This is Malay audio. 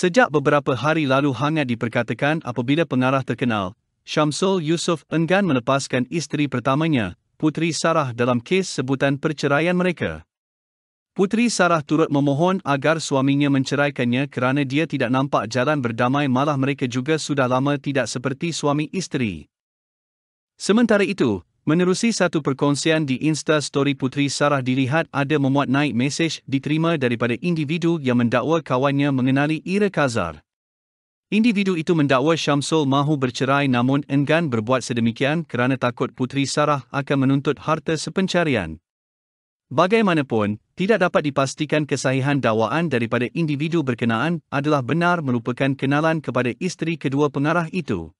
Sejak beberapa hari lalu hangat diperkatakan apabila pengarah terkenal, Syamsul Yusof enggan menepaskan isteri pertamanya, Putri Sarah dalam kes sebutan perceraian mereka. Putri Sarah turut memohon agar suaminya menceraikannya kerana dia tidak nampak jalan berdamai malah mereka juga sudah lama tidak seperti suami isteri. Sementara itu, Menerusi satu perkongsian di Insta Story Putri Sarah dilihat ada memuat naik mesej diterima daripada individu yang mendakwa kawannya mengenali Ira Kazar. Individu itu mendakwa Syamsul mahu bercerai namun enggan berbuat sedemikian kerana takut Putri Sarah akan menuntut harta sepencarian. Bagaimanapun, tidak dapat dipastikan kesahihan dakwaan daripada individu berkenaan adalah benar merupakan kenalan kepada isteri kedua pengarah itu.